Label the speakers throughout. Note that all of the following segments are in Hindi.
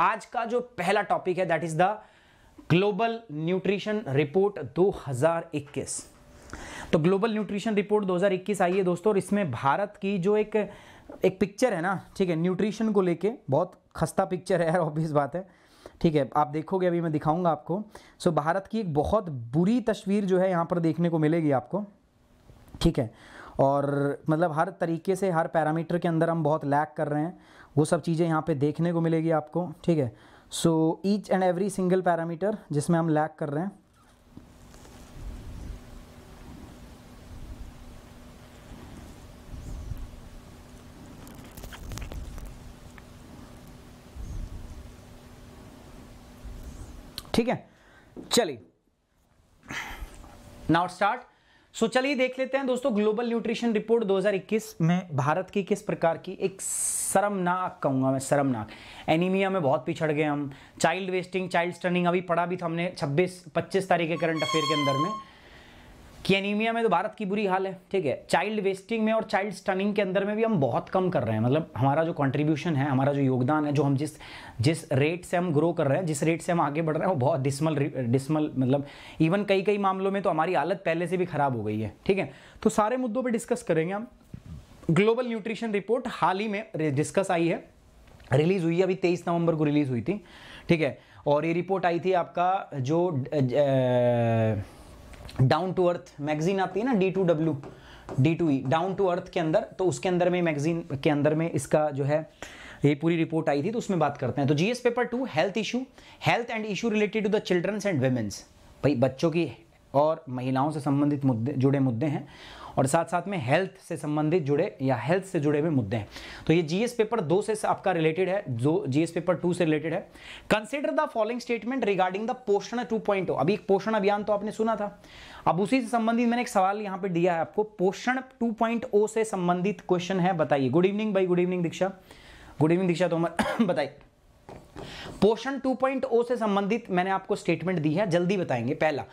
Speaker 1: आज का जो पहला टॉपिक है that is the global nutrition report 2021 तो ग्लोबल न्यूट्रिशन रिपोर्ट 2021 आई है दोस्तों और इसमें भारत की जो एक एक पिक्चर है ना ठीक है न्यूट्रिशन को लेके बहुत खस्ता पिक्चर है ऑब्वियस बात है ठीक है आप देखोगे अभी मैं दिखाऊंगा आपको सो भारत की एक बहुत बुरी तस्वीर जो है यहाँ पर देखने को मिलेगी आपको ठीक है और मतलब हर तरीके से हर पैरामीटर के अंदर हम बहुत लैक कर रहे हैं वो सब चीज़ें यहाँ पे देखने को मिलेगी आपको ठीक है so each and every single parameter जिसमें हम लैक कर रहे हैं ठीक है चलिए नाउ स्टार्ट सो so, चलिए देख लेते हैं दोस्तों ग्लोबल न्यूट्रिशन रिपोर्ट 2021 में भारत की किस प्रकार की एक शर्मनाक कहूँगा मैं शर्मनाक एनीमिया में बहुत पिछड़ गए हम चाइल्ड वेस्टिंग चाइल्ड स्टर्निंग अभी पढ़ा भी था हमने 26 25 तारीख के करंट अफेयर के अंदर में कि एनीमिया में तो भारत की बुरी हाल है ठीक है चाइल्ड वेस्टिंग में और चाइल्ड स्टनिंग के अंदर में भी हम बहुत कम कर रहे हैं मतलब हमारा जो कंट्रीब्यूशन है हमारा जो योगदान है जो हम जिस जिस रेट से हम ग्रो कर रहे हैं जिस रेट से हम आगे बढ़ रहे हैं वो बहुत डिसमल डिसमल मतलब इवन कई कई मामलों में तो हमारी हालत पहले से भी ख़राब हो गई है ठीक है तो सारे मुद्दों पर डिस्कस करेंगे हम ग्लोबल न्यूट्रिशन रिपोर्ट हाल ही में डिस्कस आई है रिलीज़ हुई अभी तेईस नवंबर को रिलीज़ हुई थी ठीक है और ये रिपोर्ट आई थी आपका जो ज, ज, डाउन टू अर्थ मैगजीन आती है ना D to W D to E down to earth के अंदर तो उसके अंदर में मैगजीन के अंदर में इसका जो है ये पूरी रिपोर्ट आई थी तो उसमें बात करते हैं तो GS paper two health issue health and issue related to the childrens and womens भाई बच्चों की और महिलाओं से संबंधित मुद्दे जुड़े मुद्दे हैं और साथ साथ में हेल्थ से संबंधित जुड़े या हेल्थ से जुड़े हुए मुद्दे हैं तो ये जीएस पेपर दो से आपका रिलेटेड है जो जीएस पेपर टू से रिलेटेड है consider the following statement regarding the Poshan two point oh। अभी एक पोषण अभियान तो आपने सुना था अब उसी से संबंधित मैंने एक सवाल यहां पे दिया है आपको पोषण 2.0 से संबंधित क्वेश्चन है बताइए गुड इवनिंग भाई good evening Diksha good evening Diksha Tomar बताइए पोषण 2.0 से संबंधित मैंने आपको स्टेटमेंट दी है जल्दी बताएंगे पहला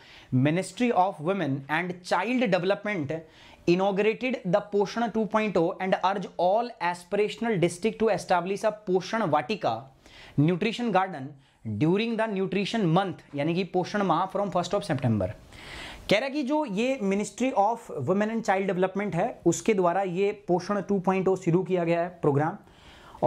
Speaker 1: ministry of women and child development inaugurated the Poshan 2.0 and urge all aspirational district to establish a Poshan Vatika nutrition garden during the nutrition month यानी कि पोषण माह फ्रॉम फर्स्ट ऑफ सितंबर कह रहा कि जो ये ministry of women and child development है उसके द्वारा ये पोषण 2.0 शुरू किया गया है प्रोग्राम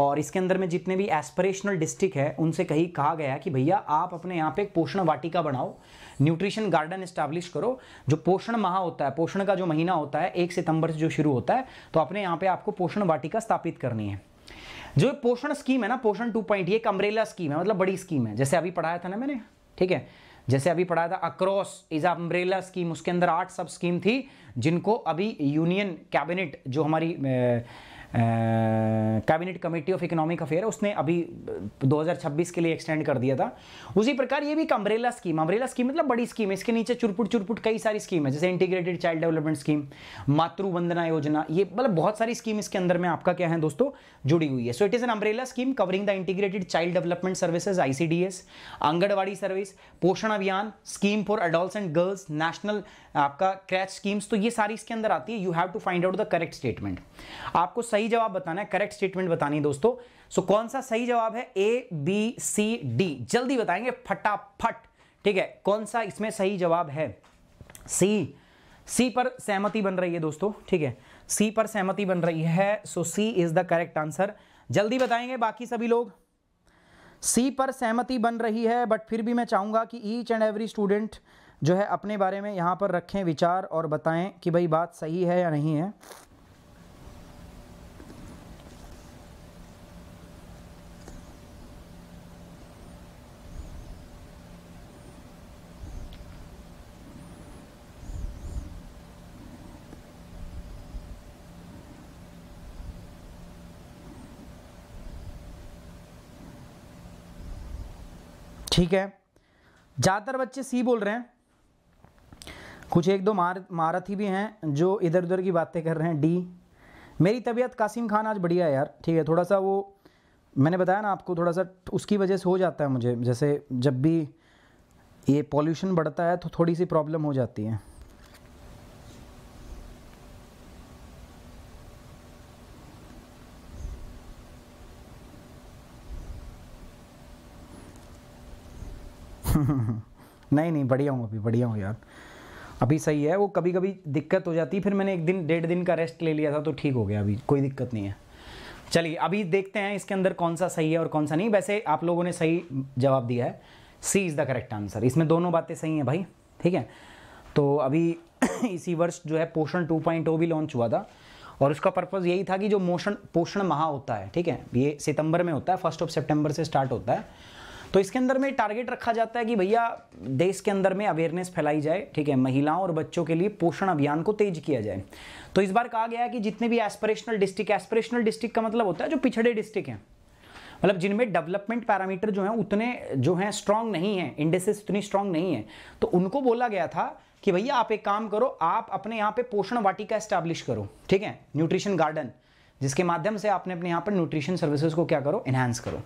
Speaker 1: और इसके अंदर में जितने भी एस्पिरेशनल डिस्ट्रिक्ट है उनसे कहीं कहा गया कि भैया आप अपने यहाँ पे एक पोषण वाटिका बनाओ न्यूट्रिशन गार्डन स्टैब्लिश करो जो पोषण माह होता है पोषण का जो महीना होता है एक सितंबर से जो शुरू होता है तो अपने यहाँ पे आपको पोषण वाटिका स्थापित करनी है जो पोषण स्कीम है ना पोषण टू पॉइंट ये अम्ब्रेला स्कीम है मतलब बड़ी स्कीम है जैसे अभी पढ़ाया था ना मैंने ठीक है जैसे अभी पढ़ाया था अक्रॉस इज अम्ब्रेला स्कीम उसके अंदर आठ सब स्कीम थी जिनको अभी यूनियन कैबिनेट जो हमारी uh, cabinet committee of economic affair उसने अभी 2026 के लिए एक्सटेंड कर दिया था उसी प्रकार ये भी एक अम्ब्रेला स्कीम अम्ब्रेला स्कीम मतलब बड़ी स्कीम है इसके नीचे चुरपुट चुरपुट कई सारी स्कीम है जैसे इंटीग्रेटेड चाइल्ड डेवलपमेंट स्कीम मातृ वंदना योजना ये मतलब बहुत सारी स्कीम इसके अंदर में आपका क्या है दोस्तों जुड़ी हुई है so it is an umbrella scheme covering the integrated child development services ICDS anganwadi service Poshan Abhiyan scheme for adult and girls national आपका क्रैच स्कीम्स तो ये सारी इसके अंदर आती है you have to find out the correct statement आपको सही सही जवाब बताना है करेक्ट स्टेटमेंट बतानी है दोस्तों सो कौन सा सही जवाब है ए बी सी डी जल्दी बताएंगे फटाफट ठीक है कौन सा इसमें सही जवाब है सी सी पर सहमति बन रही है दोस्तों ठीक है सी पर सहमति बन रही है so C is the correct answer जल्दी बताएंगे बाकी सभी लोग सी पर सहमति बन रही है बट फिर भी मैं चाहूंगा कि ईच एंड एवरी स्टूडेंट जो है अपने बारे में यहां पर रखें विचार और बताएं कि भाई बात सही है या नहीं है ठीक है ज़्यादातर बच्चे सी बोल रहे हैं कुछ एक दो मार महारथी भी हैं जो इधर उधर की बातें कर रहे हैं डी मेरी तबीयत कासिम खान आज बढ़िया है यार ठीक है थोड़ा सा वो मैंने बताया ना आपको थोड़ा सा उसकी वजह से हो जाता है मुझे जैसे जब भी ये पॉल्यूशन बढ़ता है तो थोड़ी सी प्रॉब्लम हो जाती है नहीं नहीं बढ़िया हूँ अभी बढ़िया हूँ यार अभी सही है वो कभी कभी दिक्कत हो जाती है फिर मैंने एक दिन डेढ़ दिन का रेस्ट ले लिया था तो ठीक हो गया अभी कोई दिक्कत नहीं है चलिए अभी देखते हैं इसके अंदर कौन सा सही है और कौन सा नहीं वैसे आप लोगों ने सही जवाब दिया है C is the correct answer इसमें दोनों बातें सही हैं भाई ठीक है तो अभी इसी वर्ष जो है पोषण 2.0 भी लॉन्च हुआ था और उसका पर्पज़ यही था कि जो मोशन पोषण माह होता है ठीक है ये सितंबर में होता है फर्स्ट ऑफ सितंबर से स्टार्ट होता है तो इसके अंदर में टारगेट रखा जाता है कि भैया देश के अंदर में अवेयरनेस फैलाई जाए ठीक है महिलाओं और बच्चों के लिए पोषण अभियान को तेज किया जाए तो इस बार कहा गया है कि जितने भी एस्परेशनल डिस्ट्रिक्ट एस्परेशनल डिस्ट्रिक्ट का मतलब होता है जो पिछड़े डिस्ट्रिक्ट हैं मतलब जिनमें डेवलपमेंट पैरामीटर जो हैं उतने जो हैं स्ट्रांग नहीं हैं इंडेसेस उतनी स्ट्रांग नहीं है तो उनको बोला गया था कि भैया आप एक काम करो आप अपने यहाँ पे पोषण वाटिका स्टैब्लिश करो ठीक है न्यूट्रिशन गार्डन जिसके माध्यम से आपने अपने यहाँ पर न्यूट्रिशन सर्विसेज को क्या करो एनहांस करो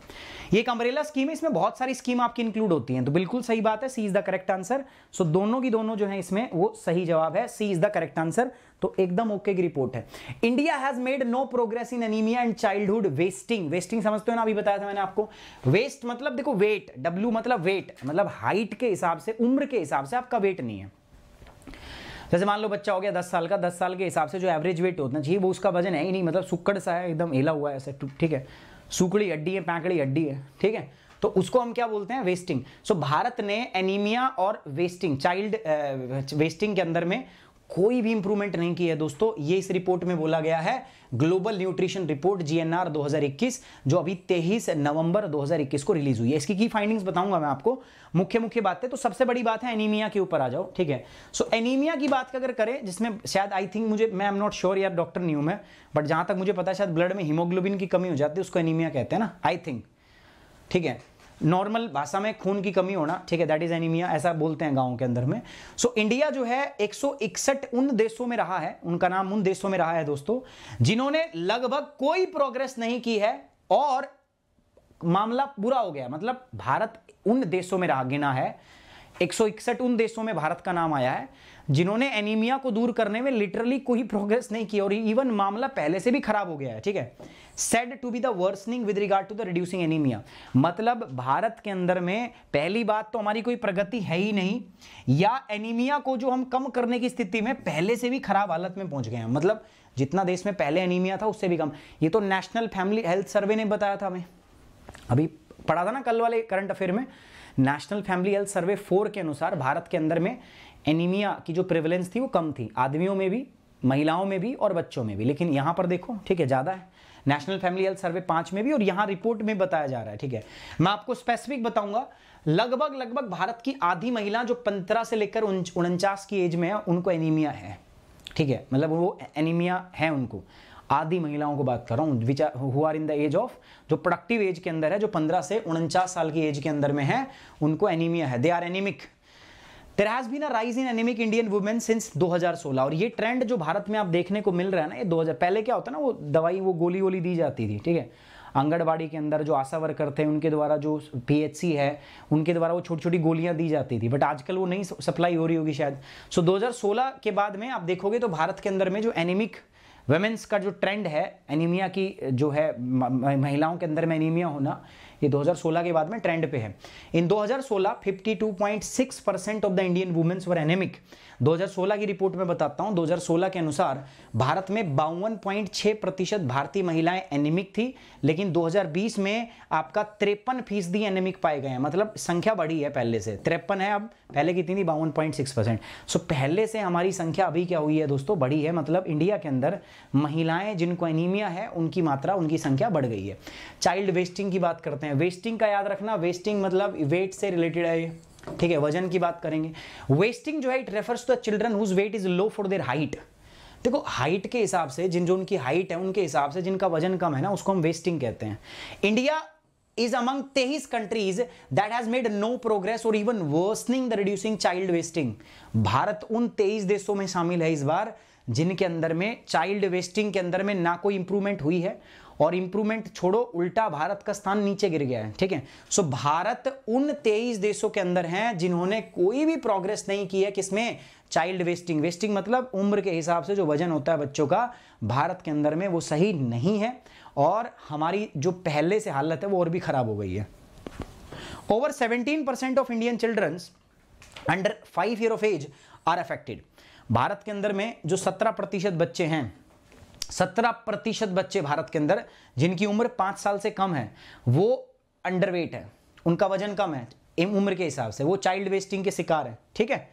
Speaker 1: ये एक अम्बरेला स्कीम है इसमें बहुत सारी स्कीम आपकी इंक्लूड होती हैं तो बिल्कुल सही बात है C is the correct answer so दोनों की दोनों जो है इसमें वो सही जवाब है C is the correct answer तो एकदम ओके की रिपोर्ट है India has made no progress in anaemia and childhood wasting wasting समझते हो ना अभी बताया था मैंने आपको वेस्ट मतलब देखो वेट डब्ल्यू मतलब वेट मतलब हाइट के हिसाब से उम्र के हिसाब से आपका वेट नहीं है जैसे मान लो बच्चा हो गया दस साल का दस साल के हिसाब से जो एवरेज वेट है जी वो उसका वजन है ही नहीं मतलब सुक्कड़ सा है एकदम हिला हुआ है ऐसे ठीक है सुकड़ी हड्डी है पैंकड़ी हड्डी है ठीक है तो उसको हम क्या बोलते हैं वेस्टिंग सो so, भारत ने एनीमिया और वेस्टिंग चाइल्ड वेस्टिंग के अंदर में कोई भी इंप्रूवमेंट नहीं की है दोस्तों ये इस रिपोर्ट में बोला गया है ग्लोबल न्यूट्रिशन रिपोर्ट जीएनआर 2021 जो अभी 23 नवंबर 2021 को रिलीज हुई है इसकी की फाइंडिंग्स बताऊंगा मैं आपको मुख्य मुख्य बातें तो सबसे बड़ी बात है एनीमिया के ऊपर आ जाओ ठीक है सो so, एनीमिया की बात अगर करें जिसमें शायद आई थिंक मुझे मैं एम नॉट श्योर यार डॉक्टर नहीं हूं मैं बट जहां तक मुझे पता है शायद ब्लड में हीमोग्लोबिन की कमी हो जाती है उसको एनीमिया कहते हैं ना आई थिंक ठीक है नॉर्मल भाषा में खून की कमी होना ठीक है दैट इज एनीमिया ऐसा बोलते हैं गाँव के अंदर में सो so, इंडिया जो है एक उन देशों में रहा है उनका नाम उन देशों में रहा है दोस्तों जिन्होंने लगभग कोई प्रोग्रेस नहीं की है और मामला पूरा हो गया मतलब भारत उन देशों में रहा गिना है एक उन देशों में भारत का नाम आया है जिन्होंने एनीमिया को दूर करने में लिटरली कोई प्रोग्रेस नहीं किया और इवन मामला पहले से भी खराब हो गया है ठीक है said to be the worsening with regard to the reducing anaemia मतलब भारत के अंदर में पहली बात तो हमारी कोई प्रगति है ही नहीं या एनीमिया को जो हम कम करने की स्थिति में पहले से भी खराब हालत में पहुंच गए हैं मतलब जितना देश में पहले एनीमिया था उससे भी कम ये तो नेशनल फैमिली हेल्थ सर्वे ने बताया था हमें अभी पढ़ा था ना कल वाले करंट अफेयर में national family health survey four के अनुसार भारत के अंदर में एनीमिया की जो प्रिवेलेंस थी वो कम थी आदमियों में भी महिलाओं में भी और बच्चों में भी लेकिन यहाँ पर देखो ठीक है ज़्यादा है नेशनल फैमिली हेल्थ सर्वे पाँच में भी और यहाँ रिपोर्ट में बताया जा रहा है ठीक है मैं आपको स्पेसिफिक बताऊंगा लगभग लगभग भारत की आधी महिला जो पंद्रह से लेकर उनचास की एज में है उनको एनीमिया है ठीक है मतलब वो एनीमिया है उनको आदि महिलाओं को बात कर रहा हूँ who are in the age of जो प्रोडक्टिव एज के अंदर है जो 15 से उनचास साल की एज के अंदर में है उनको एनीमिया है they are anaemic there has been a rise in anaemic Indian women since 2016 और ये ट्रेंड जो भारत में आप देखने को मिल रहा है ना ये 2000 पहले क्या होता है ना वो दवाई वो गोली वोली दी जाती थी ठीक है आंगनबाड़ी के अंदर जो आशा वर्कर थे उनके द्वारा जो सी है उनके द्वारा वो छोटी छोटी गोलियां दी जाती थी बट आजकल वो नहीं सप्लाई हो रही होगी शायद सो so, 2016 के बाद में आप देखोगे तो भारत के अंदर में जो एनिमिक वेमेंस का जो ट्रेंड है एनीमिया की जो है महिलाओं के अंदर में एनीमिया होना ये 2016 के बाद में ट्रेंड पे है in 2016 52.6 percent of the Indian womens were anaemic 2016 की रिपोर्ट में बताता हूं 2016 के अनुसार भारत में बावन प्रतिशत भारतीय महिलाएं एनिमिक थी लेकिन 2020 में आपका त्रेपन फीसदी एनिमिक पाए गए हैं मतलब संख्या बढ़ी है पहले से त्रेपन है अब पहले कितनी थी बावन परसेंट सो पहले से हमारी संख्या अभी क्या हुई है दोस्तों बढ़ी है मतलब इंडिया के अंदर महिलाएं जिनको एनीमिया है उनकी मात्रा उनकी संख्या बढ़ गई है चाइल्ड वेस्टिंग की बात करते हैं वेस्टिंग का याद रखना वेस्टिंग मतलब वेट से रिलेटेड है ठीक है वजन की बात करेंगे वेस्टिंग जो है it refers to children whose weight is low for their height देखो हाइट के हिसाब से जिन जो उनकी हाइट है उनके हिसाब से जिनका वजन कम है ना उसको हम वेस्टिंग कहते हैं इंडिया इज अमंग तेईस countries that has made no progress और even worsening the reducing child wasting Bharat उन तेईस देशों में शामिल है इस बार जिनके अंदर में चाइल्ड वेस्टिंग के अंदर में ना कोई इंप्रूवमेंट हुई है और इंप्रूवमेंट छोड़ो उल्टा भारत का स्थान नीचे गिर गया है ठीक है सो भारत उन तेईस देशों के अंदर है जिन्होंने कोई भी प्रोग्रेस नहीं की है किसमें चाइल्ड वेस्टिंग वेस्टिंग मतलब उम्र के हिसाब से जो वजन होता है बच्चों का भारत के अंदर में वो सही नहीं है और हमारी जो पहले से हालत है वो और भी खराब हो गई है over seventeen percent of Indian children under five year of age are affected Bharat के अंदर में जो सत्रह प्रतिशत बच्चे हैं सत्रह प्रतिशत बच्चे भारत के अंदर जिनकी उम्र पाँच साल से कम है वो अंडरवेट है उनका वजन कम है उम्र के हिसाब से वो चाइल्ड वेस्टिंग के शिकार है ठीक है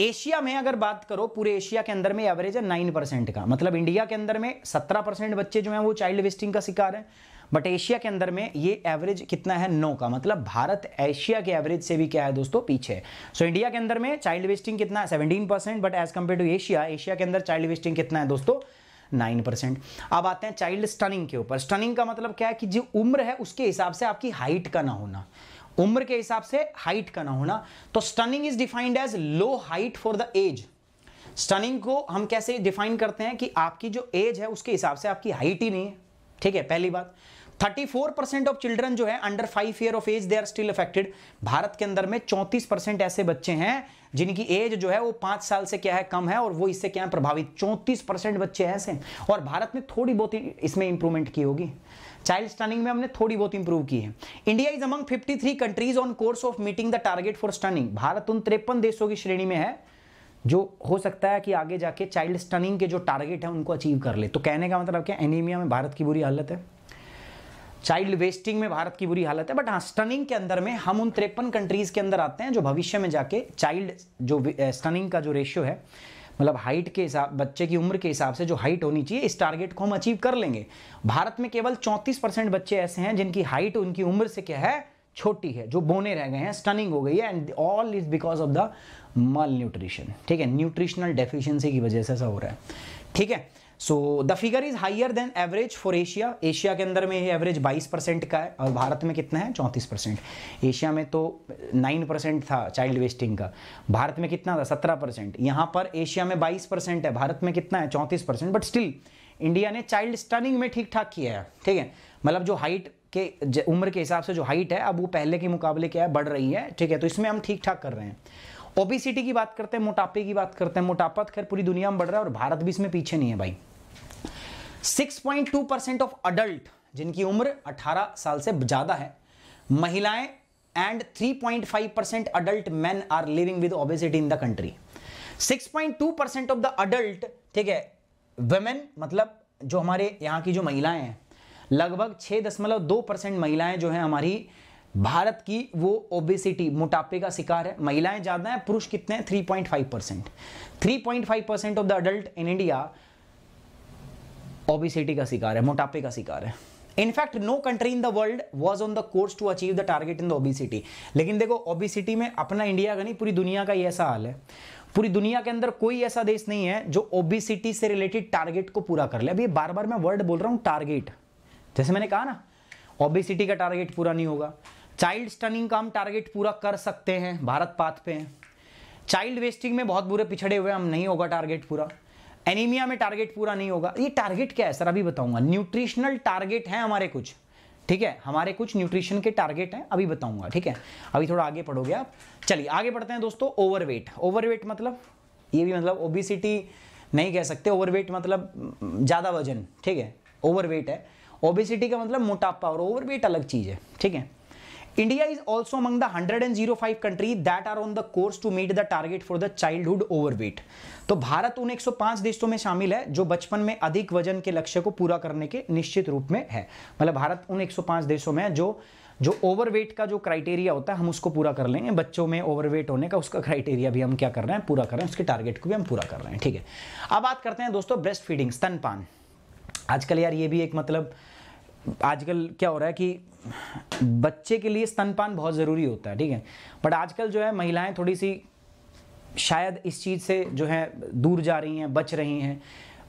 Speaker 1: एशिया में अगर बात करो पूरे एशिया के अंदर में एवरेज है नाइन परसेंट का मतलब इंडिया के अंदर में सत्रह परसेंट बच्चे जो हैं वो चाइल्ड वेस्टिंग का शिकार है बट एशिया के अंदर में ये एवरेज कितना है नौ का मतलब भारत एशिया के एवरेज से भी क्या है दोस्तों पीछे है सो इंडिया के अंदर में चाइल्ड वेस्टिंग कितना है seventeen percent but as compare to Asia Asia के अंदर चाइल्ड वेस्टिंग कितना है दोस्तों नाइन परसेंट अब आते हैं चाइल्ड स्टनिंग के ऊपर स्टनिंग का मतलब क्या है कि जो उम्र है उसके हिसाब से आपकी हाइट का ना होना उम्र के हिसाब से हाइट का ना होना तो stunting is defined as low height for the age stunting को हम कैसे डिफाइन करते हैं कि आपकी जो एज है उसके हिसाब से आपकी हाइट ही नहीं है ठीक है पहली बात 34 परसेंट ऑफ चिल्ड्रन जो है under five year of age they are still affected Bharat के अंदर में 34 परसेंट ऐसे बच्चे हैं जिनकी एज जो है वो पांच साल से क्या है कम है और वो इससे क्या है प्रभावित चौंतीस परसेंट बच्चे हैं ऐसे और भारत ने थोड़ी बहुत इसमें इंप्रूवमेंट की होगी चाइल्ड स्टनिंग में हमने थोड़ी बहुत इंप्रूव की है India is among 53 countries on course of meeting the target for stunting Bharat उन तिरपन देशों की श्रेणी में है जो हो सकता है कि आगे जाके चाइल्ड स्टनिंग के जो टारगेट है उनको अचीव कर ले तो कहने का मतलब क्या एनीमिया में भारत की बुरी हालत है चाइल्ड वेस्टिंग में भारत की बुरी हालत है बट हाँ स्टनिंग के अंदर में हम उन तिरपन कंट्रीज के अंदर आते हैं जो भविष्य में जाके चाइल्ड जो स्टनिंग का जो रेशियो है मतलब हाइट के हिसाब बच्चे की उम्र के हिसाब से जो हाइट होनी चाहिए इस टारगेट को हम अचीव कर लेंगे भारत में केवल 34 परसेंट बच्चे ऐसे हैं जिनकी हाइट उनकी उम्र से क्या है छोटी है जो बोने रह गए हैं स्टनिंग हो गई है and all is because of the malnutrition ठीक है न्यूट्रिशनल डेफिशिएंसी की वजह से ऐसा हो रहा है ठीक है so the figure is higher than average for Asia Asia के अंदर में ये एवरेज 22 परसेंट का है और भारत में कितना है 34 परसेंट एशिया में तो 9 परसेंट था चाइल्ड वेस्टिंग का भारत में कितना था 17 परसेंट यहाँ पर एशिया में 22 परसेंट है भारत में कितना है 34 परसेंट बट स्टिल इंडिया ने चाइल्ड स्टनिंग में ठीक ठाक किया है ठीक है मतलब जो हाइट के उम्र के हिसाब से जो हाइट है अब वो पहले के मुकाबले क्या है बढ़ रही है ठीक है तो इसमें हम ठीक ठाक कर रहे हैं ओबिसिटी की बात करते हैं मोटापे की बात करते हैं मोटापा तो खैर पूरी दुनिया में बढ़ रहा है और भारत भी इसमें पीछे नहीं है भाई 6.2 परसेंट ऑफ अडल्ट जिनकी उम्र 18 साल से ज्यादा है महिलाएं and 3.5 percent adult man are living with obesity in the country 6.2 percent of the adult ठीक है वेमेन मतलब जो हमारे यहाँ की जो महिलाएं हैं लगभग 6.2 परसेंट महिलाएं जो है हमारी भारत की वो ओबेसिटी मोटापे का शिकार है महिलाएं ज़्यादा है पुरुष कितने three point five percent three point five percent of the adult in India obesity का शिकार है मोटापे का शिकार है in fact no country in the world was on the course to achieve the target in the obesity लेकिन देखो ओबिसिटी में अपना इंडिया का नहीं पूरी दुनिया का ही ऐसा हाल है पूरी दुनिया के अंदर कोई ऐसा देश नहीं है जो ओबिसिटी से रिलेटेड टारगेट को पूरा कर ले अभी बार बार मैं वर्ड बोल रहा हूँ टारगेट जैसे मैंने कहा ना ओबिसिटी का टारगेट पूरा नहीं होगा चाइल्ड स्टनिंग का हम टारगेट पूरा कर सकते हैं भारत पाथ पे हैं चाइल्ड वेस्टिंग में बहुत बुरे पिछड़े हुए हम नहीं होगा टारगेट पूरा एनीमिया में टारगेट पूरा नहीं होगा ये टारगेट क्या है सर अभी बताऊंगा न्यूट्रिशनल टारगेट हैं हमारे कुछ ठीक है हमारे कुछ न्यूट्रिशन के टारगेट हैं अभी बताऊंगा ठीक है अभी थोड़ा आगे पढ़ोगे आप चलिए आगे पढ़ते हैं दोस्तों ओवरवेट ओवरवेट मतलब ये भी मतलब ओबिसिटी नहीं कह सकते ओवरवेट मतलब ज़्यादा वजन ठीक है ओवरवेट है ओबिसिटी का मतलब मोटापा और ओवरवेट अलग चीज़ है ठीक है India is also among the 105 country that are on the course to meet the target for the childhood overweight. तो भारत उन 105 देशों में शामिल है जो बचपन में अधिक वजन के लक्ष्य को पूरा करने के निश्चित रूप में है मतलब भारत उन 105 देशों में है जो जो ओवरवेट का जो क्राइटेरिया होता है हम उसको पूरा कर लेंगे बच्चों में ओवरवेट होने का उसका क्राइटेरिया भी हम क्या कर रहे हैं पूरा कर रहे हैं उसके टारगेट को भी हम पूरा कर रहे हैं ठीक है अब बात करते हैं दोस्तों ब्रेस्ट फीडिंग स्तनपान आजकल यार ये भी एक मतलब आजकल क्या हो रहा है कि बच्चे के लिए स्तनपान बहुत ज़रूरी होता है ठीक है बट आजकल जो है महिलाएं थोड़ी सी शायद इस चीज़ से जो है दूर जा रही हैं बच रही हैं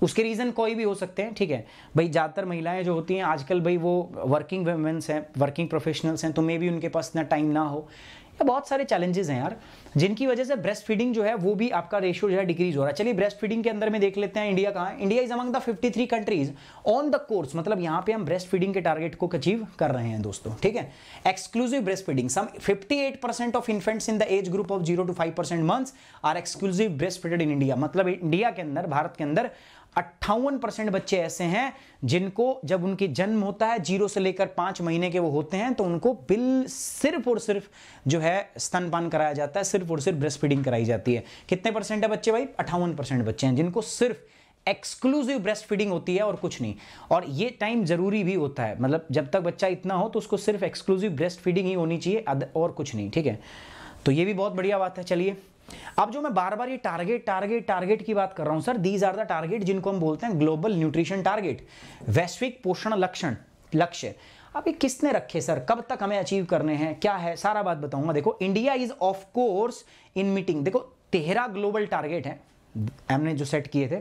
Speaker 1: उसके रीज़न कोई भी हो सकते हैं ठीक है भाई ज़्यादातर महिलाएं जो होती हैं आजकल भाई वो वर्किंग वेमेंस हैं वर्किंग प्रोफेशनल्स हैं तो मे भी उनके पास इतना टाइम ना हो ये बहुत सारे चैलेंजेस हैं यार जिनकी वजह से ब्रेस्ट फीडिंग जो है वो भी आपका रेशियो जो है डिक्रीज हो रहा है चलिए ब्रेस्ट फीडिंग के अंदर में देख लेते हैं इंडिया कहाँ India is among the 53 countries on the course मतलब यहाँ पे हम ब्रेस्ट फीडिंग के टारगेट को अचीव कर रहे हैं दोस्तों ठीक है exclusive breast feeding some percent of infants in the age group of zero to five percent months are exclusive breast feeded in India मतलब इंडिया के अंदर भारत के अंदर अट्ठावन परसेंट बच्चे ऐसे हैं जिनको जब उनकी जन्म होता है जीरो से लेकर पांच महीने के वो होते हैं तो उनको बिल सिर्फ और सिर्फ जो है स्तनपान कराया जाता है सिर्फ और सिर्फ ब्रेस्ट फीडिंग कराई जाती है कितने परसेंट है बच्चे भाई अट्ठावन परसेंट बच्चे हैं जिनको सिर्फ एक्सक्लूसिव ब्रेस्ट फीडिंग होती है और कुछ नहीं और ये टाइम ज़रूरी भी होता है मतलब जब तक बच्चा इतना हो तो उसको सिर्फ एक्सक्लूसिव ब्रेस्ट फीडिंग ही होनी चाहिए और कुछ नहीं ठीक है तो ये भी बहुत बढ़िया बात है चलिए अब जो मैं बार बार ये टारगेट टारगेट टारगेट की बात कर रहा हूं sir these are the target जिनको हम बोलते हैं ग्लोबल न्यूट्रिशन टारगेट वैश्विक पोषण लक्षण लक्ष्य अब ये किसने रखे सर कब तक हमें अचीव करने हैं क्या है सारा बात बताऊंगा देखो India is of course in meeting देखो तेहरा ग्लोबल टारगेट है हमने जो सेट किए थे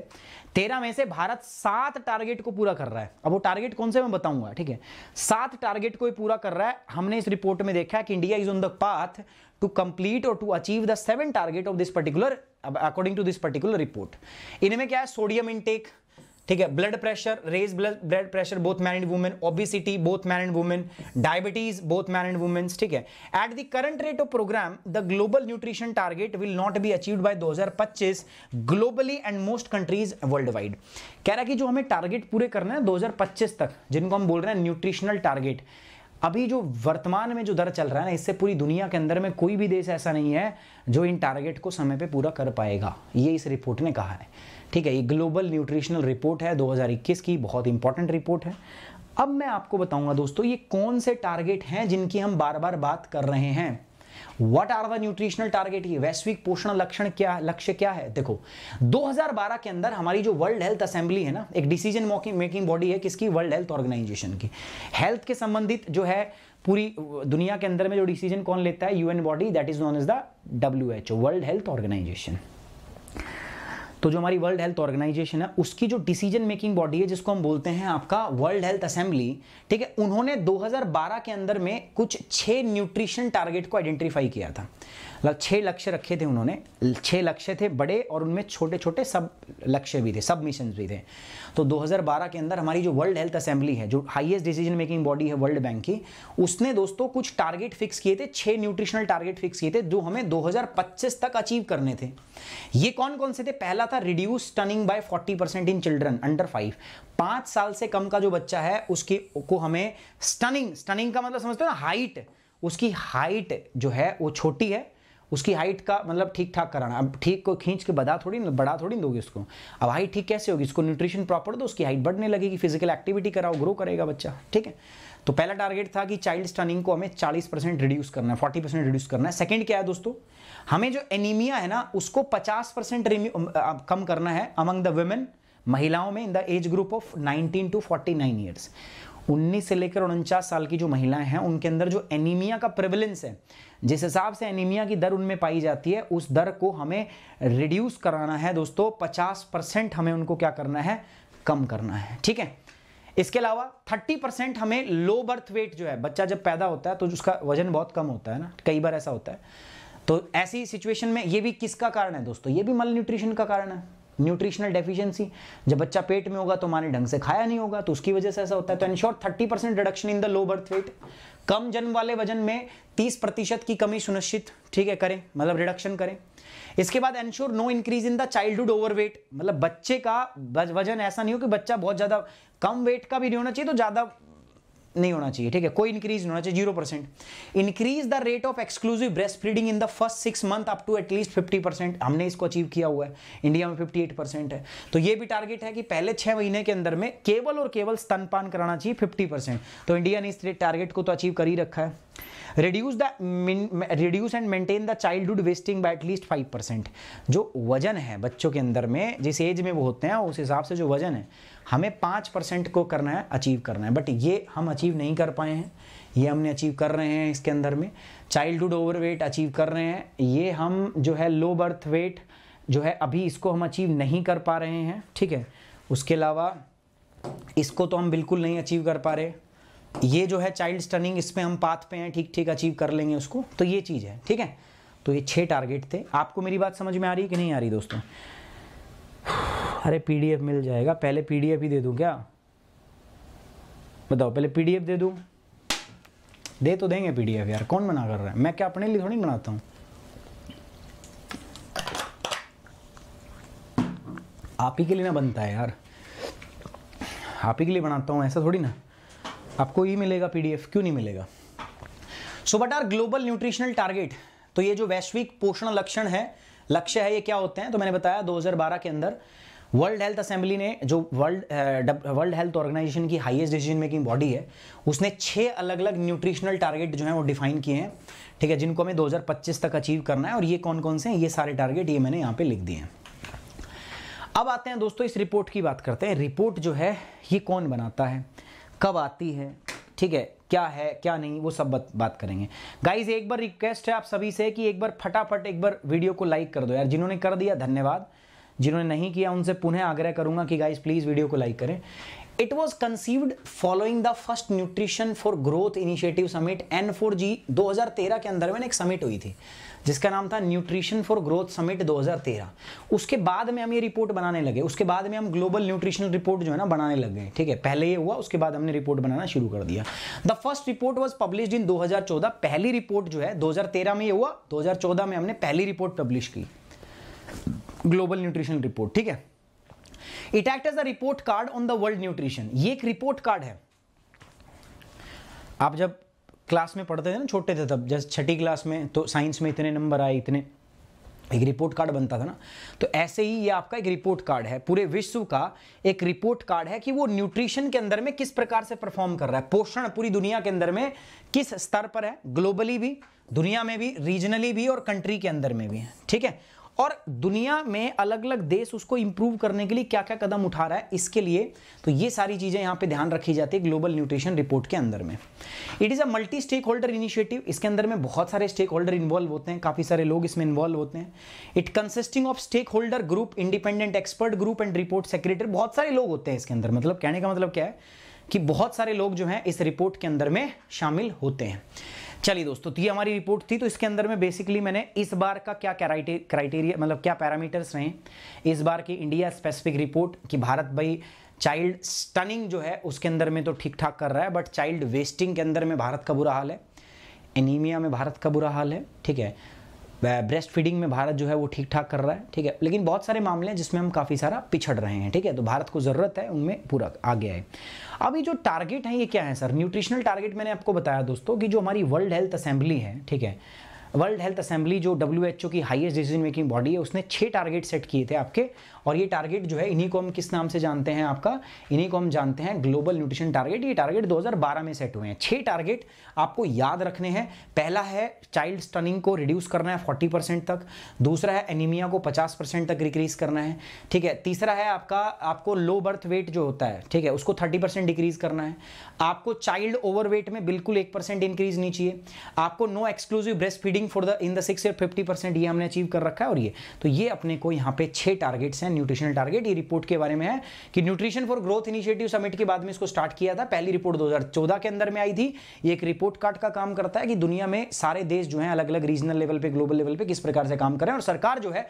Speaker 1: तेरह में से भारत सात टारगेट को पूरा कर रहा है अब वो टारगेट कौन से मैं बताऊंगा ठीक है सात टारगेट को ही पूरा कर रहा है हमने इस रिपोर्ट में देखा है कि India is on the path to complete और to achieve the seven target of this particular according to this particular report इनमें क्या है सोडियम इनटेक ठीक है blood pressure raise blood pressure both man and women obesity both man and women diabetes both man and womens ठीक है at the current rate of programme the global nutrition target will not be achieved by 2025 globally and most countries worldwide कह रहा है कि जो हमें टारगेट पूरे करना है दो तक जिनको हम बोल रहे हैं न्यूट्रिशनल टारगेट अभी जो वर्तमान में जो दर चल रहा है ना इससे पूरी दुनिया के अंदर में कोई भी देश ऐसा नहीं है जो इन टारगेट को समय पर पूरा कर पाएगा ये इस रिपोर्ट ने कहा है ठीक है ये ग्लोबल न्यूट्रिशनल रिपोर्ट है 2021 की बहुत इंपॉर्टेंट रिपोर्ट है अब मैं आपको बताऊंगा दोस्तों ये कौन से टारगेट हैं जिनकी हम बार बार बात कर रहे हैं what are the nutritional target ये वैश्विक पोषण लक्षण क्या लक्ष्य क्या है देखो 2012 के अंदर हमारी जो वर्ल्ड हेल्थ असेंबली है ना एक डिसीजन मेकिंग बॉडी है किसकी वर्ल्ड हेल्थ ऑर्गेनाइजेशन की हेल्थ के संबंधित जो है पूरी दुनिया के अंदर में जो डिसीजन कौन लेता है UN body that is known as the W World Health Organization तो जो हमारी वर्ल्ड हेल्थ ऑर्गेनाइजेशन है उसकी जो डिसीजन मेकिंग बॉडी है जिसको हम बोलते हैं आपका वर्ल्ड हेल्थ असेंबली ठीक है उन्होंने 2012 के अंदर में कुछ छह न्यूट्रिशन टारगेट को आइडेंटिफाई किया था मतलब छः लक्ष्य रखे थे उन्होंने छः लक्ष्य थे बड़े और उनमें छोटे छोटे सब लक्ष्य भी थे सब मिशन भी थे तो 2012 के अंदर हमारी जो वर्ल्ड हेल्थ असेंबली है जो हाईएस्ट डिसीजन मेकिंग बॉडी है वर्ल्ड बैंक की उसने दोस्तों कुछ टारगेट फिक्स किए थे छः न्यूट्रिशनल टारगेट फिक्स किए थे जो हमें दो तक अचीव करने थे ये कौन कौन से थे पहला था reduce turning by forty percent in children under five पाँच साल से कम का जो बच्चा है उसकी को हमें स्टनिंग स्टनिंग का मतलब समझते हो ना हाइट उसकी हाइट जो है वो छोटी है उसकी हाइट का मतलब ठीक ठाक कराना अब ठीक को खींच के बढ़ा थोड़ी बढ़ा बड़ा थोड़ी दोगे उसको अब हाइट ठीक कैसे होगी इसको न्यूट्रिशन प्रॉपर दो उसकी हाइट बढ़ने लगेगी फिजिकल एक्टिविटी कराओ ग्रो करेगा बच्चा ठीक है तो पहला टारगेट था कि चाइल्ड स्टनिंग को हमें 40 परसेंट रिड्यूस करना है 40 परसेंट रिड्यूस करना है सेकंड क्या है दोस्तों हमें जो एनीमिया है ना उसको 50 परसेंट कम करना है अमंग द वुमेन महिलाओं में in the age group of 19 to 49 nine years उन्नीस से लेकर उनचास साल की जो महिलाएं हैं उनके अंदर जो एनीमिया का प्रेवलेंस है जिस हिसाब से एनीमिया की दर उनमें पाई जाती है उस दर को हमें रिड्यूस कराना है दोस्तों पचास परसेंट हमें उनको क्या करना है कम करना है ठीक है इसके अलावा 30 परसेंट हमें लो बर्थ वेट जो है बच्चा जब पैदा होता है तो उसका वजन बहुत कम होता है ना कई बार ऐसा होता है तो ऐसी सिचुएशन में ये भी किसका कारण है दोस्तों ये भी मल न्यूट्रिशन का कारण है न्यूट्रिशनल डेफिशिएंसी जब बच्चा पेट में होगा तो माने ढंग से खाया नहीं होगा तो उसकी वजह से ऐसा होता है तो in short thirty percent reduction in the low birth weight कम जन्म वाले वजन में 30 प्रतिशत की कमी सुनिश्चित ठीक है करें मतलब रिडक्शन करें इसके बाद ensure no increase in the childhood overweight मतलब बच्चे का वजन ऐसा नहीं हो कि बच्चा बहुत ज़्यादा कम वेट का भी नहीं होना चाहिए तो ज़्यादा नहीं होना चाहिए ठीक है कोई इंक्रीज नहीं होना चाहिए zero percent increase the rate of exclusive breast feeding in the first six month up to at least fifty percent हमने इसको अचीव किया हुआ है इंडिया में फिफ्टी एट परसेंट है तो ये भी टारगेट है कि पहले छह महीने के अंदर में केवल और केवल स्तनपान कराना चाहिए फिफ्टी परसेंट तो इंडिया ने इस टारगेट को तो अचीव कर ही रखा है reduce the reduce and maintain the childhood wasting by at least five percent जो वजन है बच्चों के अंदर में जिस एज में वो होते हैं उस हिसाब से जो वजन है हमें पाँच परसेंट को करना है अचीव करना है बट ये हम अचीव नहीं कर पाए हैं ये हमने अचीव कर रहे हैं इसके अंदर में चाइल्डहुड ओवरवेट अचीव कर रहे हैं ये हम जो है लो बर्थ वेट जो है अभी इसको हम अचीव नहीं कर पा रहे हैं ठीक है उसके अलावा इसको तो हम बिल्कुल नहीं अचीव कर पा रहे ये जो है चाइल्ड स्टनिंग इसमें हम पाथ पे हैं ठीक ठीक अचीव कर लेंगे उसको तो ये चीज़ है ठीक है तो ये छः टारगेट थे आपको मेरी बात समझ में आ रही है कि नहीं आ रही दोस्तों अरे पीडीएफ मिल जाएगा पहले पीडीएफ ही दे दूँ क्या बताओ पहले पीडीएफ दे दूँ दे तो देंगे पीडीएफ यार कौन मना कर रहा है मैं क्या अपने लिए थोड़ी बनाता हूँ आप ही के लिए ना बनता है यार आप ही के लिए बनाता हूँ ऐसा थोड़ी ना आपको ही मिलेगा पीडीएफ क्यों नहीं मिलेगा so but are global nutritional target तो ये जो वैश्विक पोषण लक्षण है लक्ष्य है ये क्या होते हैं तो मैंने बताया 2012 के अंदर वर्ल्ड हेल्थ असेंबली ने जो वर्ल्ड वर्ल्ड हेल्थ ऑर्गेनाइजेशन की हाईएस्ट डिसीजन मेकिंग बॉडी है उसने छह अलग अलग न्यूट्रिशनल टारगेट जो हैं वो डिफाइन किए हैं ठीक है जिनको हमें 2025 तक अचीव करना है और ये कौन कौन से हैं ये सारे टारगेट ये मैंने यहाँ पे लिख दिए हैं अब आते हैं दोस्तों इस रिपोर्ट की बात करते हैं रिपोर्ट जो है ये कौन बनाता है कब आती है ठीक है क्या है क्या नहीं वो सब बात, बात करेंगे गाइज एक बार रिक्वेस्ट है आप सभी से कि एक बार फटाफट एक बार वीडियो को लाइक कर दो यार जिन्होंने कर दिया धन्यवाद जिन्होंने नहीं किया उनसे पुनः आग्रह करूंगा कि गाइज प्लीज़ वीडियो को लाइक करें it was conceived following the first nutrition for growth initiative summit N four G दो हजार तेरह के अंदर में एक समिट हुई थी जिसका नाम था न्यूट्रिशन फॉर ग्रोथ समिट 2013 उसके बाद में हम ये रिपोर्ट बनाने लगे उसके बाद में हम ग्लोबल न्यूट्रिशनल रिपोर्ट जो है ना बनाने लग गए ठीक है पहले ये हुआ उसके बाद हमने रिपोर्ट बनाना शुरू कर दिया the first report was publish in 2014 पहली रिपोर्ट जो है 2013 में ये हुआ 2014 में हमने पहली रिपोर्ट पब्लिश की ग्लोबल न्यूट्रिशन रिपोर्ट ठीक है it act as a report card on the world nutrition ये एक रिपोर्ट कार्ड है आप जब क्लास में पढ़ते थे ना छोटे थे तब जैसे छठी क्लास में तो साइंस में इतने नंबर आए इतने एक रिपोर्ट कार्ड बनता था ना तो ऐसे ही ये आपका एक रिपोर्ट कार्ड है पूरे विश्व का एक रिपोर्ट कार्ड है कि वो न्यूट्रिशन के अंदर में किस प्रकार से परफॉर्म कर रहा है पोषण पूरी दुनिया के अंदर में किस स्तर पर है ग्लोबली भी दुनिया में भी रीजनली भी और कंट्री के अंदर में भी है ठीक है और दुनिया में अलग अलग देश उसको इम्प्रूव करने के लिए क्या क्या कदम उठा रहा है इसके लिए तो ये सारी चीज़ें यहाँ पे ध्यान रखी जाती है ग्लोबल न्यूट्रिशन रिपोर्ट के अंदर में it is a multi stakeholder initiative इसके अंदर में बहुत सारे स्टेक होल्डर इन्वॉल्व होते हैं काफ़ी सारे लोग इसमें इन्वॉल्व होते हैं it consisting of stakeholder group independent expert group and report secretary बहुत सारे लोग होते हैं इसके अंदर मतलब कहने का मतलब क्या है कि बहुत सारे लोग जो हैं इस रिपोर्ट के अंदर में शामिल होते हैं चलिए दोस्तों तो ये हमारी रिपोर्ट थी तो इसके अंदर में बेसिकली मैंने इस बार का क्या क्राइटेरिया मतलब क्या पैरामीटर्स रहे इस बार की इंडिया स्पेसिफिक रिपोर्ट कि भारत भाई चाइल्ड स्टनिंग जो है उसके अंदर में तो ठीक ठाक कर रहा है बट चाइल्ड वेस्टिंग के अंदर में भारत का बुरा हाल है एनीमिया में भारत का बुरा हाल है ठीक है ब्रेस्ट फीडिंग में भारत जो है वो ठीक ठाक कर रहा है ठीक है लेकिन बहुत सारे मामले हैं जिसमें हम काफ़ी सारा पिछड़ रहे हैं ठीक है तो भारत को ज़रूरत है उनमें पूरा आ गया है अब ये जो टारगेट है ये क्या है सर न्यूट्रिशनल टारगेट मैंने आपको बताया दोस्तों कि जो हमारी वर्ल्ड हेल्थ असेंबली है ठीक है वर्ल्ड हेल्थ असेंबली जो डब्ल्यू की हाईएस्ट डिसीजन मेकिंग बॉडी है उसने छः टारगेट सेट किए थे आपके और ये टारगेट जो है इन्हीं को हम किस नाम से जानते हैं आपका इन्हीं को हम जानते हैं ग्लोबल न्यूट्रिशन टारगेट ये टारगेट 2012 में सेट हुए हैं छह टारगेट आपको याद रखने हैं पहला है चाइल्ड स्टनिंग को रिड्यूस करना है 40 परसेंट तक दूसरा है एनीमिया को 50 परसेंट तक डिक्रीज करना है ठीक है तीसरा है आपका आपको लो बर्थ वेट जो होता है ठीक है उसको 30 परसेंट डिक्रीज करना है आपको चाइल्ड ओवर वेट में बिल्कुल एक परसेंट इंक्रीज नहीं चाहिए आपको no exclusive breast feeding for the in the six fifty percent ये हमने अचीव कर रखा है और ये तो ये अपने को यहाँ पे छह टारगेट्स हैं न्यूट्रिशनल टारगेट ये रिपोर्ट के बारे में है कि nutrition for growth initiative summit के बाद में इसको स्टार्ट किया था पहली रिपोर्ट 2014 के अंदर में आई थी ये एक रिपोर्ट कार्ड का काम करता है कि दुनिया में सारे देश जो है अलग अलग रीजनल लेवल पे ग्लोबल लेवल पे किस प्रकार से काम करें और सरकार जो है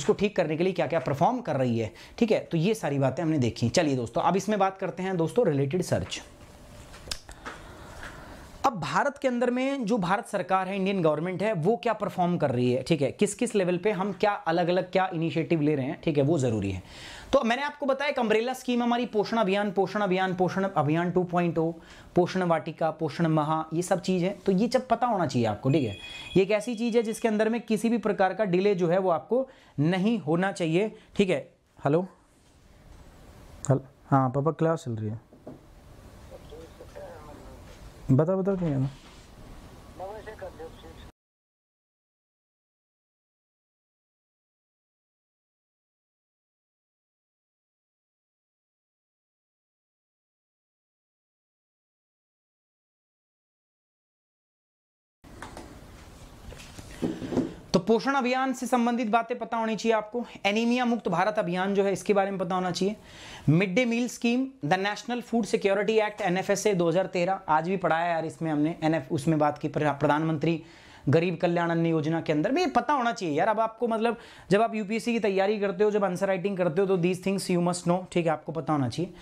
Speaker 1: उसको ठीक करने के लिए क्या क्या परफॉर्म कर रही है ठीक है तो ये सारी बातें हमने देखी चलिए दोस्तों अब इसमें बात करते हैं दोस्तों रिलेटेड सर्च अब भारत के अंदर में जो भारत सरकार है इंडियन गवर्नमेंट है वो क्या परफॉर्म कर रही है ठीक है किस किस लेवल पे हम क्या अलग अलग क्या इनिशिएटिव ले रहे हैं ठीक है वो जरूरी है तो मैंने आपको बताया कि अम्ब्रेला स्कीम हमारी पोषण अभियान पोषण अभियान पोषण अभियान 2.0 पोषण वाटिका पोषण महा ये सब चीज़ है तो ये सब पता होना चाहिए आपको ठीक है ये एक ऐसी चीज़ है जिसके अंदर में किसी भी प्रकार का डिले जो है वो आपको नहीं होना चाहिए ठीक है हेलो हेलो हाँ पापा क्लास चल रही है बता बता है ना तो पोषण अभियान से संबंधित बातें पता होनी चाहिए आपको एनीमिया मुक्त भारत अभियान जो है इसके बारे में पता होना चाहिए mid day meal scheme the National Food Security Act NFSA 2013 आज भी पढ़ाया यार इसमें हमने एनएफ उसमें बात की प्रधानमंत्री गरीब कल्याण अन्न योजना के अंदर भी पता होना चाहिए यार अब आपको मतलब जब आप यूपीएससी की तैयारी करते हो जब आंसर राइटिंग करते हो तो these things you must know ठीक है आपको पता होना चाहिए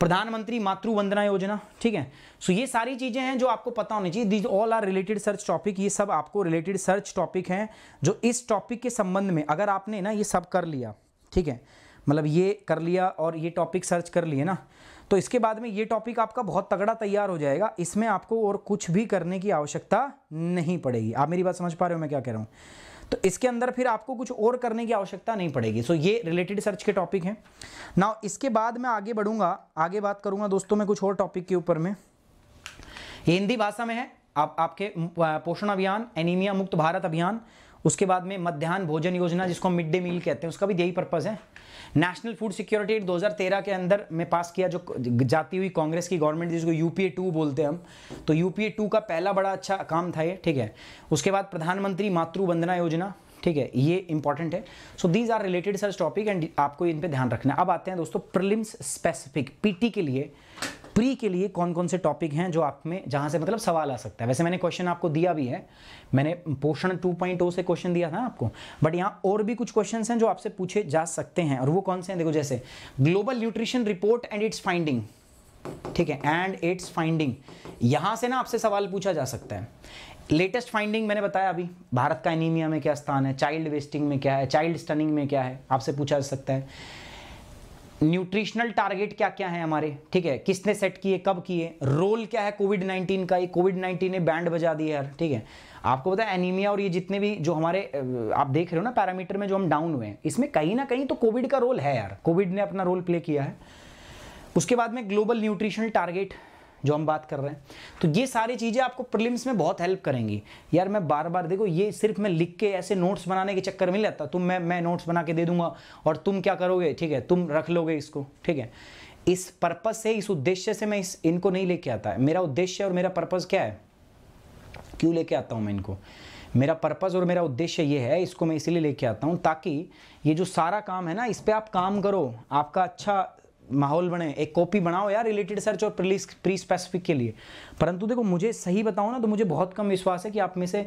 Speaker 1: प्रधानमंत्री मातृ वंदना योजना ठीक है सो ये सारी चीज़ें हैं जो आपको पता होनी चाहिए these all are related search topic ये सब आपको रिलेटेड सर्च टॉपिक हैं जो इस टॉपिक के संबंध में अगर आपने ना ये सब कर लिया ठीक है मतलब ये कर लिया और ये टॉपिक सर्च कर लिए ना तो इसके बाद में ये टॉपिक आपका बहुत तगड़ा तैयार हो जाएगा इसमें आपको और कुछ भी करने की आवश्यकता नहीं पड़ेगी आप मेरी बात समझ पा रहे हो मैं क्या कह रहा हूँ तो इसके अंदर फिर आपको कुछ और करने की आवश्यकता नहीं पड़ेगी सो so, ये रिलेटेड सर्च के टॉपिक हैं ना इसके बाद मैं आगे बढ़ूंगा आगे बात करूंगा दोस्तों मैं कुछ और टॉपिक के ऊपर में हिंदी भाषा में है आप आपके पोषण अभियान एनीमिया मुक्त भारत अभियान उसके बाद में मध्यान्ह भोजन योजना जिसको मिड डे मील कहते हैं उसका भी यही पर्पज़ है नेशनल फूड सिक्योरिटी एक्ट 2013 के अंदर में पास किया जो जाती हुई कांग्रेस की गवर्नमेंट जिसको यूपीए टू बोलते हैं हम तो यूपीए टू का पहला बड़ा अच्छा काम था ये ठीक है उसके बाद प्रधानमंत्री मातृ वंदना योजना ठीक है ये इंपॉर्टेंट है so these are related search topic and आपको इन पे ध्यान रखना अब आते हैं दोस्तों प्रिलिम्स स्पेसिफिक पीटी के लिए प्री के लिए कौन कौन से टॉपिक हैं जो आप में जहां से मतलब सवाल आ सकता है वैसे मैंने क्वेश्चन आपको दिया भी है मैंने पोषण 2.0 से क्वेश्चन दिया था आपको बट यहाँ और भी कुछ क्वेश्चन हैं जो आपसे पूछे जा सकते हैं और वो कौन से हैं देखो जैसे global nutrition report and its finding ठीक है एंड इट्स फाइंडिंग यहां से ना आपसे सवाल पूछा जा सकता है लेटेस्ट फाइंडिंग मैंने बताया अभी भारत का एनीमिया में क्या स्थान है चाइल्ड वेस्टिंग में क्या है चाइल्ड स्टनिंग में क्या है आपसे पूछा जा सकता है न्यूट्रिशनल टारगेट क्या क्या है हमारे ठीक है किसने सेट किए कब किए रोल क्या है कोविड नाइन्टीन का ये कोविड नाइन्टीन ने बैंड बजा दिया यार ठीक है आपको पता है एनीमिया और ये जितने भी जो हमारे आप देख रहे हो ना पैरामीटर में जो हम डाउन हुए हैं इसमें कहीं ना कहीं तो कोविड का रोल है यार कोविड ने अपना रोल प्ले किया है उसके बाद में ग्लोबल न्यूट्रिशनल टारगेट जो हम बात कर रहे हैं तो ये सारी चीज़ें आपको प्रिलिम्स में बहुत हेल्प करेंगी यार मैं बार बार देखो ये सिर्फ मैं लिख के ऐसे नोट्स बनाने के चक्कर में लेता तुम मैं मैं नोट्स बना के दे दूंगा और तुम क्या करोगे ठीक है तुम रख लोगे इसको ठीक है इस पर्पज़ से इस उद्देश्य से मैं इस इनको नहीं लेके आता है मेरा उद्देश्य और मेरा पर्पज़ क्या है क्यों लेके आता हूँ मैं इनको मेरा पर्पज़ और मेरा उद्देश्य ये है इसको मैं इसीलिए लेके आता हूँ ताकि ये जो सारा काम है ना इस पर आप काम करो आपका अच्छा माहौल बने एक कॉपी बनाओ यार रिलेटेड सर्च और प्रीस प्री स्पेसिफिक के लिए परंतु देखो मुझे सही बताओ ना तो मुझे बहुत कम विश्वास है कि आप में से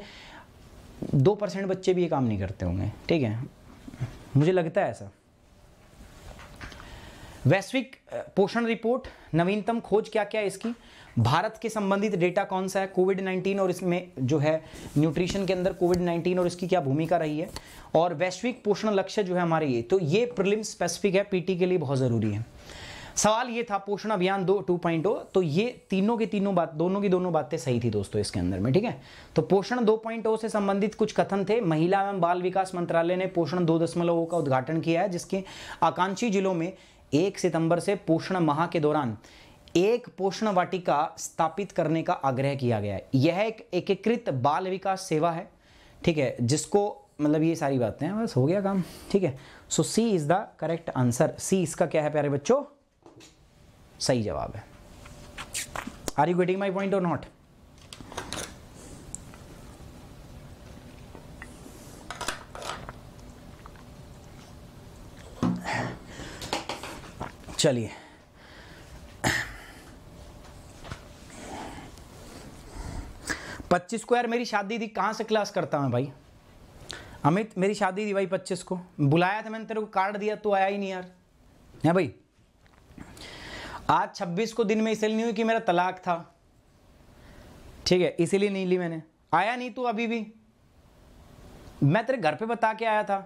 Speaker 1: दो परसेंट बच्चे भी ये काम नहीं करते होंगे ठीक है मुझे लगता है ऐसा वैश्विक पोषण रिपोर्ट नवीनतम खोज क्या क्या है इसकी भारत के संबंधित डेटा कौन सा है कोविड 19 और इसमें जो है न्यूट्रिशन के अंदर कोविड 19 और इसकी क्या भूमिका रही है और वैश्विक पोषण लक्ष्य जो है हमारे ये तो ये प्रिलिम्स स्पेसिफिक है पीटी के लिए बहुत ज़रूरी है सवाल ये था पोषण अभियान दो टू पॉइंट ओ तो ये तीनों की तीनों बात दोनों की दोनों बातें सही थी दोस्तों इसके अंदर में ठीक है तो पोषण दो पॉइंट ओ oh से संबंधित कुछ कथन थे महिला एवं बाल विकास मंत्रालय ने पोषण दो दशमलव का उद्घाटन किया है जिसके आकांक्षी जिलों में एक सितंबर से पोषण माह के दौरान एक पोषण वाटिका स्थापित करने का आग्रह किया गया है यह एक एकीकृत बाल विकास सेवा है ठीक है जिसको मतलब ये सारी बातें हैं बस हो गया काम ठीक है so C is the correct answer C इसका क्या है प्यारे बच्चों सही जवाब है are you getting my point और नॉट चलिए पच्चीस को यार मेरी शादी थी कहाँ से क्लास करता हूँ भाई अमित मेरी शादी थी भाई पच्चीस को बुलाया था मैंने तेरे को कार्ड दिया तो आया ही नहीं यार है भाई आज छब्बीस को दिन में इसलिए नहीं हुई कि मेरा तलाक था ठीक है इसीलिए नहीं ली मैंने आया नहीं तू अभी भी मैं तेरे घर पे बता के आया था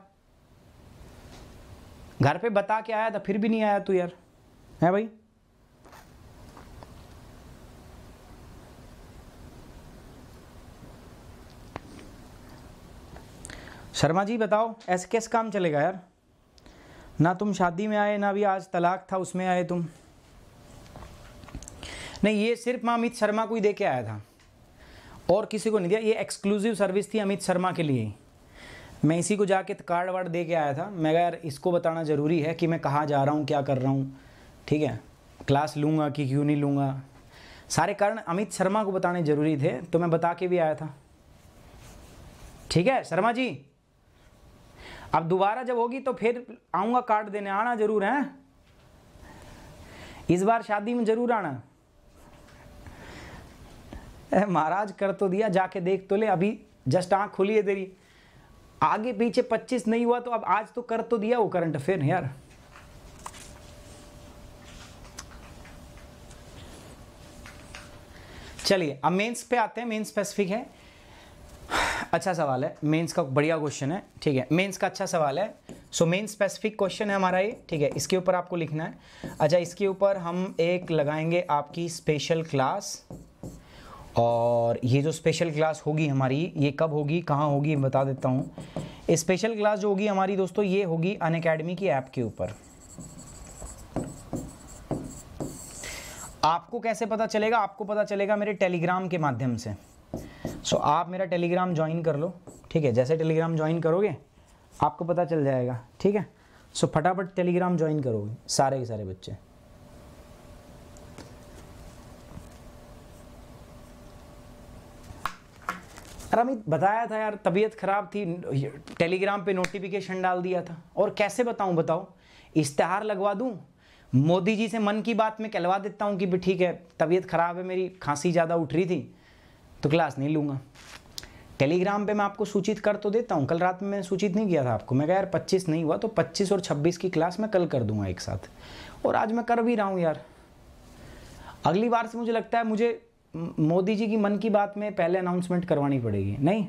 Speaker 1: घर पे बता के आया था फिर भी नहीं आया तू यार है भाई शर्मा जी बताओ ऐसे कैसे काम चलेगा यार ना तुम शादी में आए ना भी आज तलाक था उसमें आए तुम नहीं ये सिर्फ मैं अमित शर्मा को ही दे के आया था और किसी को नहीं दिया ये एक्सक्लूसिव सर्विस थी अमित शर्मा के लिए ही मैं इसी को जाके कार्ड वार्ड दे के आया था मैं यार इसको बताना ज़रूरी है कि मैं कहाँ जा रहा हूँ क्या कर रहा हूँ ठीक है क्लास लूँगा कि क्यों नहीं लूँगा सारे कारण अमित शर्मा को बताने ज़रूरी थे तो मैं बता के भी आया था ठीक है शर्मा जी अब दोबारा जब होगी तो फिर आऊँगा कार्ड देने आना ज़रूर है इस बार शादी में ज़रूर आना महाराज कर तो दिया जाके देख तो ले अभी जस्ट आँख खुली है तेरी आगे पीछे पच्चीस नहीं हुआ तो अब आज तो कर तो दिया वो करंट अफेयर यार चलिए अब मेंस पे आते हैं मेंस स्पेसिफिक है अच्छा सवाल है मेंस का बढ़िया क्वेश्चन है ठीक है मेंस का अच्छा सवाल है सो मेंस स्पेसिफिक क्वेश्चन है हमारा ये ठीक है इसके ऊपर आपको लिखना है अच्छा इसके ऊपर हम एक लगाएंगे आपकी स्पेशल क्लास और ये जो स्पेशल क्लास होगी हमारी ये कब होगी कहाँ होगी बता देता हूँ स्पेशल क्लास जो होगी हमारी दोस्तों ये होगी अन अकेडमी की ऐप के ऊपर आपको कैसे पता चलेगा आपको पता चलेगा मेरे टेलीग्राम के माध्यम से सो so, आप मेरा टेलीग्राम ज्वाइन कर लो ठीक है जैसे टेलीग्राम ज्वाइन करोगे आपको पता चल जाएगा ठीक है सो so, फटाफट टेलीग्राम ज्वाइन करोगे सारे के सारे बच्चे अरे अमित बताया था यार तबीयत ख़राब थी टेलीग्राम पे नोटिफिकेशन डाल दिया था और कैसे बताऊं बताओ इश्तेहार लगवा दूं मोदी जी से मन की बात में कहलवा देता हूं कि भी ठीक है तबीयत ख़राब है मेरी खांसी ज़्यादा उठ रही थी तो क्लास नहीं लूँगा टेलीग्राम पे मैं आपको सूचित कर तो देता हूँ कल रात में मैंने सूचित नहीं किया था आपको मैं कह यार 25 नहीं हुआ तो 25 और 26 की क्लास मैं कल कर दूंगा एक साथ और आज मैं कर भी रहा हूँ यार अगली बार से मुझे लगता है मुझे मोदी जी की मन की बात में पहले अनाउंसमेंट करवानी पड़ेगी नहीं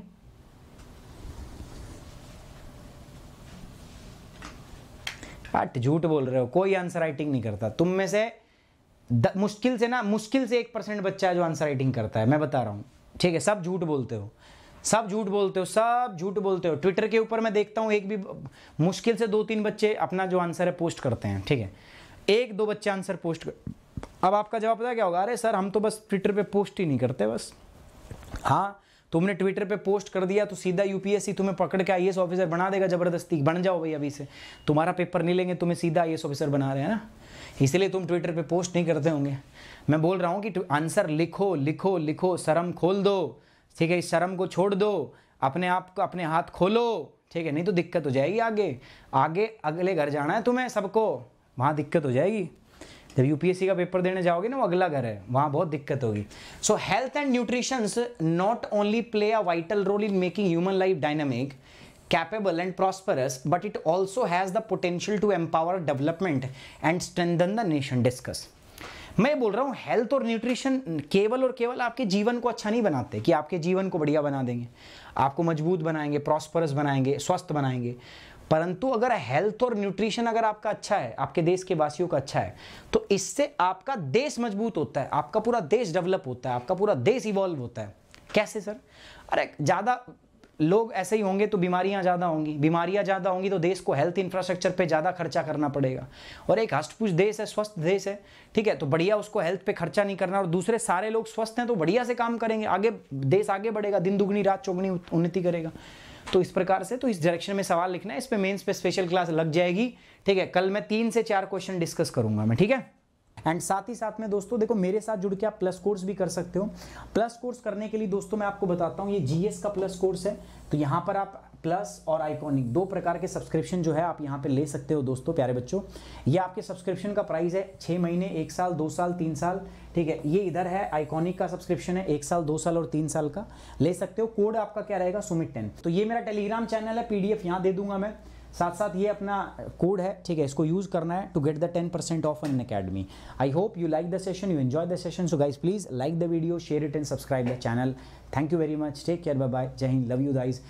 Speaker 1: हट झूठ बोल रहे हो कोई आंसर राइटिंग नहीं करता तुम में से मुश्किल से ना मुश्किल से एक परसेंट बच्चा है जो आंसर राइटिंग करता है मैं बता रहा हूं ठीक है सब झूठ बोलते हो सब झूठ बोलते हो सब झूठ बोलते हो ट्विटर के ऊपर मैं देखता हूँ एक भी मुश्किल से दो तीन बच्चे अपना जो आंसर है पोस्ट करते हैं ठीक है एक दो बच्चे आंसर पोस्ट कर अब आपका जवाब पता क्या होगा अरे सर हम तो बस ट्विटर पे पोस्ट ही नहीं करते बस हाँ तुमने ट्विटर पे पोस्ट कर दिया तो सीधा यूपीएससी तुम्हें पकड़ के आई ऑफिसर बना देगा ज़बरदस्ती बन जाओ भाई अभी से तुम्हारा पेपर नहीं लेंगे तुम्हें सीधा आई ऑफिसर बना रहे हैं ना इसलिए तुम ट्विटर पे पोस्ट नहीं करते होंगे मैं बोल रहा हूँ कि आंसर लिखो लिखो लिखो शर्म खोल दो ठीक है इस शर्म को छोड़ दो अपने आप को अपने हाथ खोलो ठीक है नहीं तो दिक्कत हो जाएगी आगे आगे अगले घर जाना है तुम्हें सबको वहाँ दिक्कत हो जाएगी जब यूपीएससी का पेपर देने जाओगे ना वो अगला घर है वहाँ बहुत दिक्कत होगी so health and nutritions not only play a vital role in making human life dynamic capable and prosperous but it also has the potential to empower development and strengthen the nation discuss मैं बोल रहा हूँ हेल्थ और न्यूट्रिशन केवल और केवल आपके जीवन को अच्छा नहीं बनाते कि आपके जीवन को बढ़िया बना देंगे आपको मजबूत बनाएंगे प्रॉस्परस बनाएंगे स्वस्थ बनाएंगे परंतु अगर हेल्थ और न्यूट्रिशन अगर आपका अच्छा है आपके देश के वासियों का अच्छा है तो इससे आपका देश मजबूत होता है आपका पूरा देश डेवलप होता है आपका पूरा देश इवॉल्व होता है कैसे सर अरे ज़्यादा लोग ऐसे ही होंगे तो बीमारियां ज़्यादा होंगी बीमारियां ज़्यादा होंगी तो देश को हेल्थ इंफ्रास्ट्रक्चर पे ज़्यादा खर्चा करना पड़ेगा और एक हष्टपुष देश है स्वस्थ देश है ठीक है तो बढ़िया उसको हेल्थ पे खर्चा नहीं करना और दूसरे सारे लोग स्वस्थ हैं तो बढ़िया से काम करेंगे आगे देश आगे बढ़ेगा दिन दुगनी रात चौगनी उन्नति करेगा तो इस प्रकार से तो इस डायरेक्शन में सवाल लिखना है इस पर मेन्स पे स्पेशल क्लास लग जाएगी ठीक है कल मैं तीन से चार क्वेश्चन डिस्कस करूंगा मैं ठीक है एंड साथ ही साथ में दोस्तों देखो मेरे साथ जुड़ के आप प्लस कोर्स भी कर सकते हो प्लस कोर्स करने के लिए दोस्तों मैं आपको बताता हूँ ये जीएस का प्लस कोर्स है तो यहाँ पर आप प्लस और आइकॉनिक दो प्रकार के सब्सक्रिप्शन जो है आप यहाँ पे ले सकते हो दोस्तों प्यारे बच्चों ये आपके सब्सक्रिप्शन का प्राइस है छः महीने एक साल दो साल तीन साल ठीक है ये इधर है आइकॉनिक का सब्सक्रिप्शन है एक साल दो साल और तीन साल का ले सकते हो कोड आपका क्या रहेगा सुमित टेन तो ये मेरा टेलीग्राम चैनल है पीडीएफ यहाँ दे दूंगा मैं साथ साथ ये अपना कोड है ठीक है इसको यूज़ करना है to get the ten percent of an academy I hope you like the session you enjoy the session so guys please like the video share it and subscribe the channel thank you very much take care bye bye Jai Hind love you guys